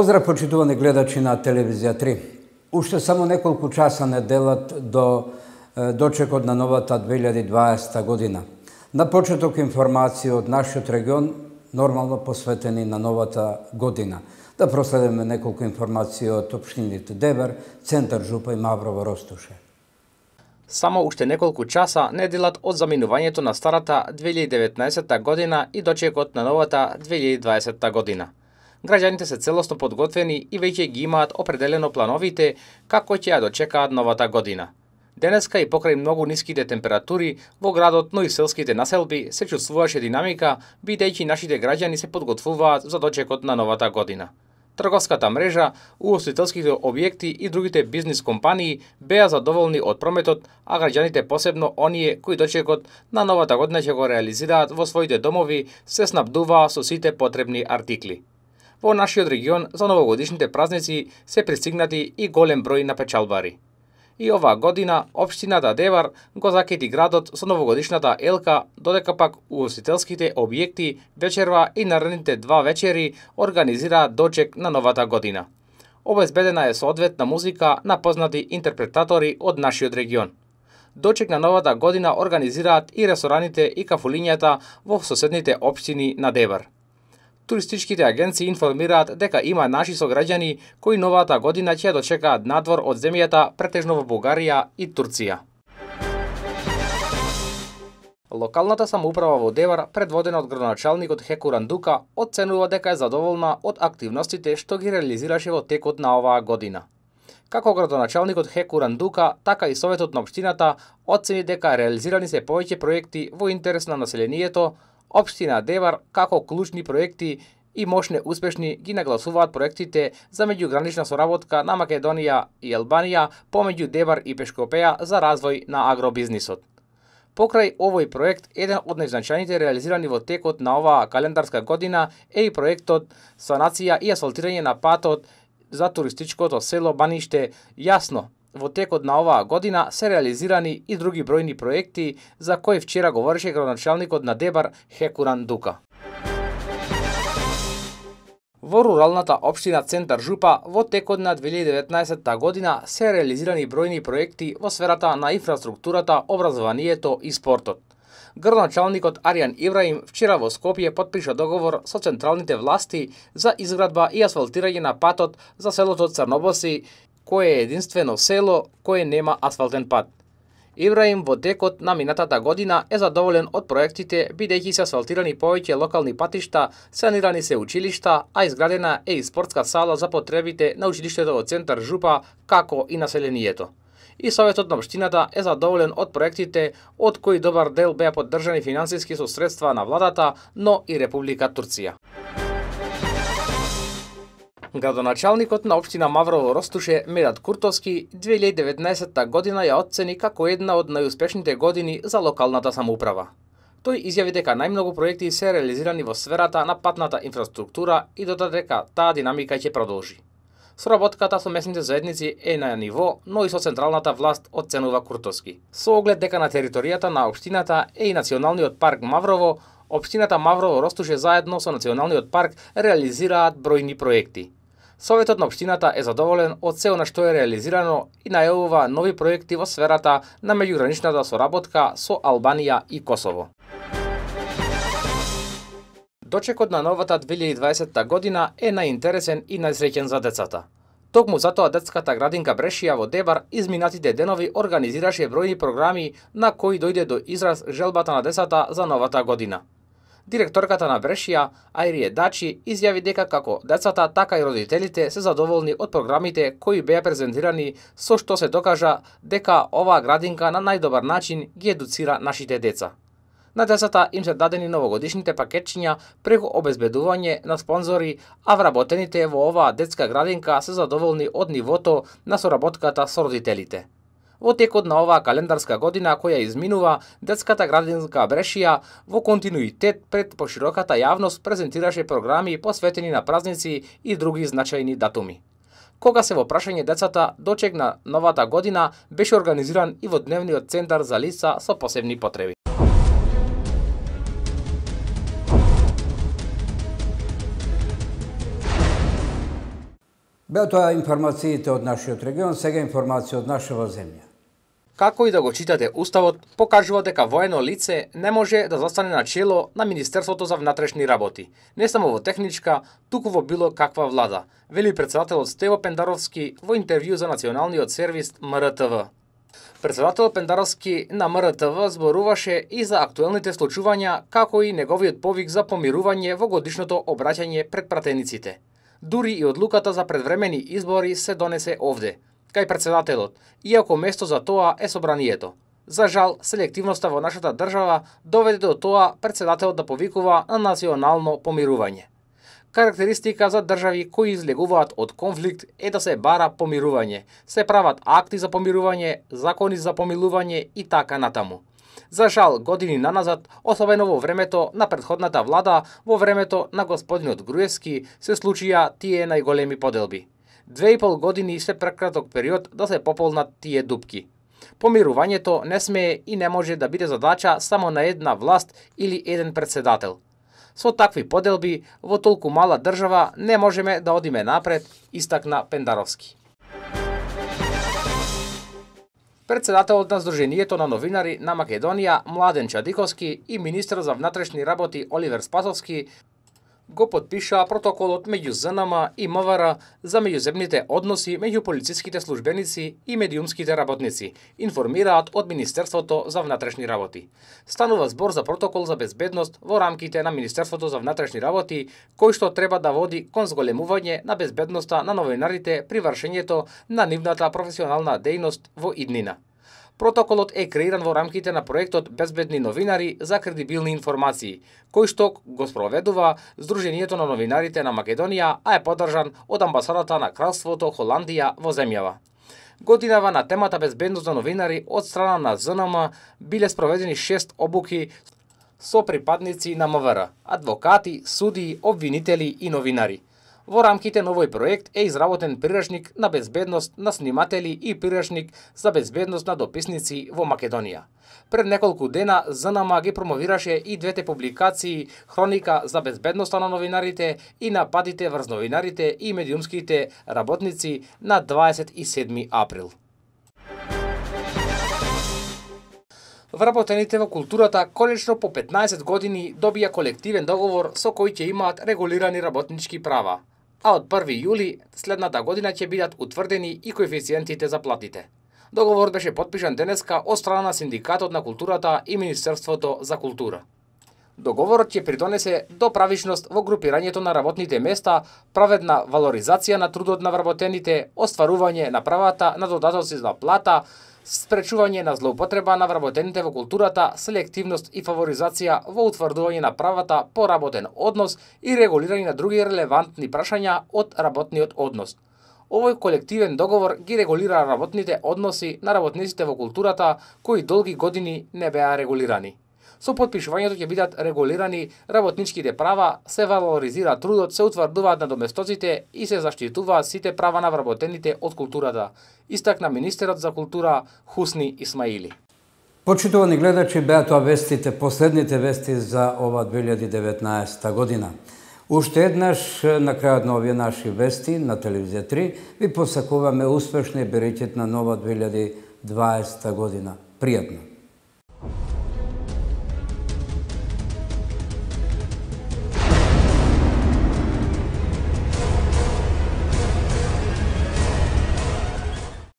Поздрав, почитувани гледачи на Телевизија 3. Уште само неколку часа не делат до дочекот на новата 2020 година. На почеток информации од нашиот регион, нормално посветени на новата година. Да проследиме неколку информации од општините Девер, Центар Жупа и Маврово Ростуше. Само уште неколку часа не делат од заминувањето на старата 2019 година и дочекот на новата 2020 година граѓаните се целосно подготвени и веќе ги имаат определено плановите како ќе ја дочекаат новата година. Денеска и покрај многу ниските температури во градот, но и селските населби се чувствуваше динамика, бидејќи нашите граѓани се подготвуваат за дочекот на новата година. Трговската мрежа, угостителските објекти и другите бизнис компании беа задоволни од прометот, а граѓаните посебно оние кои дочекот на новата година ќе го реализираат во своите домови, се снабдуваа со сите потребни артикли. Во нашиот регион за новогодишните празници се пристигнати и голем број на печалбари. И оваа година општината Девар го закети градот со новогодишната елка, додека пак угостителските објекти вечерва и наредните два вечери организираат дочек на новата година. Обезбедена е соодветна музика на познати интерпретатори од нашиот регион дочек на новата година организираат и рестораните и кафулињата во соседните општини на Девар туристичките агенции информираат дека има наши сограѓани кои новата година ќе дочекаат надвор од земјата претежно во Бугарија и Турција. Локалната самоуправа во Девар, предводена од градоначалникот Хекуран Дука, оценува дека е задоволна од активностите што ги реализираше во текот на оваа година. Како градоначалникот Хекуран Дука, така и Советот на Обштината оцени дека реализирани се повеќе проекти во интерес на населението, Обштина Девар, како клучни проекти и мощне успешни ги нагласуваат проектите за меѓугранична соработка на Македонија и Албанија помеѓу Девар и Пешкопеја за развој на агробизнисот. Покрај овој проект, еден од најзначајните реализирани во текот на оваа календарска година е и проектот Санација и асфалтирање на патот за туристичкото село Баниште, јасно Во текот на оваа година се реализирани и други бројни проекти за кои вчера говореше градоначалникот на Дебар Хекуран Дука. Во руралната општина Центар Жупа во текот на 2019 година се реализирани бројни проекти во сферата на инфраструктурата, образованието и спортот. Градоначалникот Аријан Ибраим вчера во Скопје подпиша договор со централните власти за изградба и асфалтирање на патот за селото Црнобоси кое е единствено село кое нема асфалтен пат. Ибраим во декот на минатата година е задоволен од проектите, бидејќи се асфалтирани повеќе локални патишта, санирани се училишта, а изградена е и спортска сала за потребите на училиштето во центар Жупа, како и населението. И Советот на Обштината е задоволен од проектите, од кои добар дел беа поддржани финансиски со средства на владата, но и Република Турција. Градоначалникот на општина Маврово Ростуше Мират Куртовски 2019 година ја оцени како една од најуспешните години за локалната самоуправа. Тој изјави дека најмногу проекти се реализирани во сферата на патната инфраструктура и додаде дека таа динамика ќе продолжи. Сработката со местните заедници е на ниво, но и со централната власт оценува Куртовски. Со оглед дека на територијата на општината е и националниот парк Маврово, општината Маврово Ростуше заедно со националниот парк реализираат бројни проекти. Советот на општината е задоволен од се она што е реализирано и најавува нови проекти во сферата на меѓуграничната соработка со Албанија и Косово. Дочекот на новата 2020 година е најинтересен и најсреќен за децата. Токму затоа детската градинка Брешија во Дебар изминатите денови организираше бројни програми на кои дојде до израз желбата на децата за новата година. Директорката на Брешија, Айрие Дачи, изјави дека како децата, така и родителите се задоволни од програмите кои беа презентирани, со што се докажа дека оваа градинка на најдобар начин ги едуцира нашите деца. На децата им се дадени новогодишните пакетчиња преку обезбедување на спонзори, а вработените во оваа детска градинка се задоволни од нивото на соработката со родителите. Во текот на оваа календарска година која изминува, детската градинска брешија во континуитет пред пошироката јавност презентираше програми посветени на празници и други значајни датуми. Кога се во прашање децата дочек на новата година беше организиран и во дневниот центар за лица со посебни потреби. Беа тоа информациите од нашиот регион, сега информации од нашава земја како и да го читате Уставот, покажува дека воено лице не може да застане на чело на Министерството за внатрешни работи, не само во техничка, туку во било каква влада, вели председателот Стево Пендаровски во интервју за националниот сервис МРТВ. Председател Пендаровски на МРТВ зборуваше и за актуелните случувања, како и неговиот повик за помирување во годишното обраќање пред пратениците. Дури и одлуката за предвремени избори се донесе овде – кај председателот, иако место за тоа е собранието. За жал, селективноста во нашата држава доведе до тоа председателот да повикува на национално помирување. Карактеристика за држави кои излегуваат од конфликт е да се бара помирување, се прават акти за помирување, закони за помилување и така натаму. За жал, години наназад, особено во времето на предходната влада, во времето на господинот Груевски, се случија тие најголеми поделби. Две и пол години се прекраток период да се пополнат тие дупки. Помирувањето не смее и не може да биде задача само на една власт или еден председател. Со такви поделби во толку мала држава не можеме да одиме напред, истакна Пендаровски. Председателот на Сдруженијето на новинари на Македонија Младен Чадиковски и министр за внатрешни работи Оливер Спасовски го подпишаа протоколот меѓу ЗНМ и МВР за меѓуземните односи меѓу полициските службеници и медиумските работници, информираат од Министерството за внатрешни работи. Станува збор за протокол за безбедност во рамките на Министерството за внатрешни работи, кој што треба да води кон зголемување на безбедноста на новинарите при вршењето на нивната професионална дејност во иднина. Протоколот е креиран во рамките на проектот Безбедни новинари за кредибилни информации, кој што го спроведува Сдруженијето на новинарите на Македонија, а е поддржан од амбасадата на Кралството Холандија во земјава. Годинава на темата безбедност на новинари од страна на ЗНМ биле спроведени шест обуки со припадници на МВР, адвокати, суди, обвинители и новинари. Во рамките на овој проект е изработен приражник на безбедност на сниматели и приражник за безбедност на дописници во Македонија. Пред неколку дена ЗНМ ги промовираше и двете публикации Хроника за безбедноста на новинарите и нападите врз новинарите и медиумските работници на 27 април. Вработените во културата конечно по 15 години добија колективен договор со кој ќе имаат регулирани работнички права а од 1 јули следната година ќе бидат утврдени и коефициентите за платите. Договор беше подпишан денеска од страна на Синдикатот на културата и Министерството за култура. Договорот ќе придонесе до правишност во групирањето на работните места, праведна валоризација на трудот на вработените, остварување на правата на додатоци за плата, спречување на злоупотреба на вработените во културата, селективност и фаворизација во утврдување на правата по работен однос и регулирање на други релевантни прашања од работниот однос. Овој колективен договор ги регулира работните односи на работниците во културата кои долги години не беа регулирани. Со подпишувањето ќе бидат регулирани работничките права, се валоризира трудот, се утврдуваат на доместоците и се заштитуваат сите права на вработените од културата, истакна министерот за култура Хусни Исмаили. Почитувани гледачи, беа тоа вестите, последните вести за ова 2019 година. Уште еднаш, на крајот на овие наши вести на Телевизија 3, ви посакуваме успешна и на нова 2020 година. Пријатно!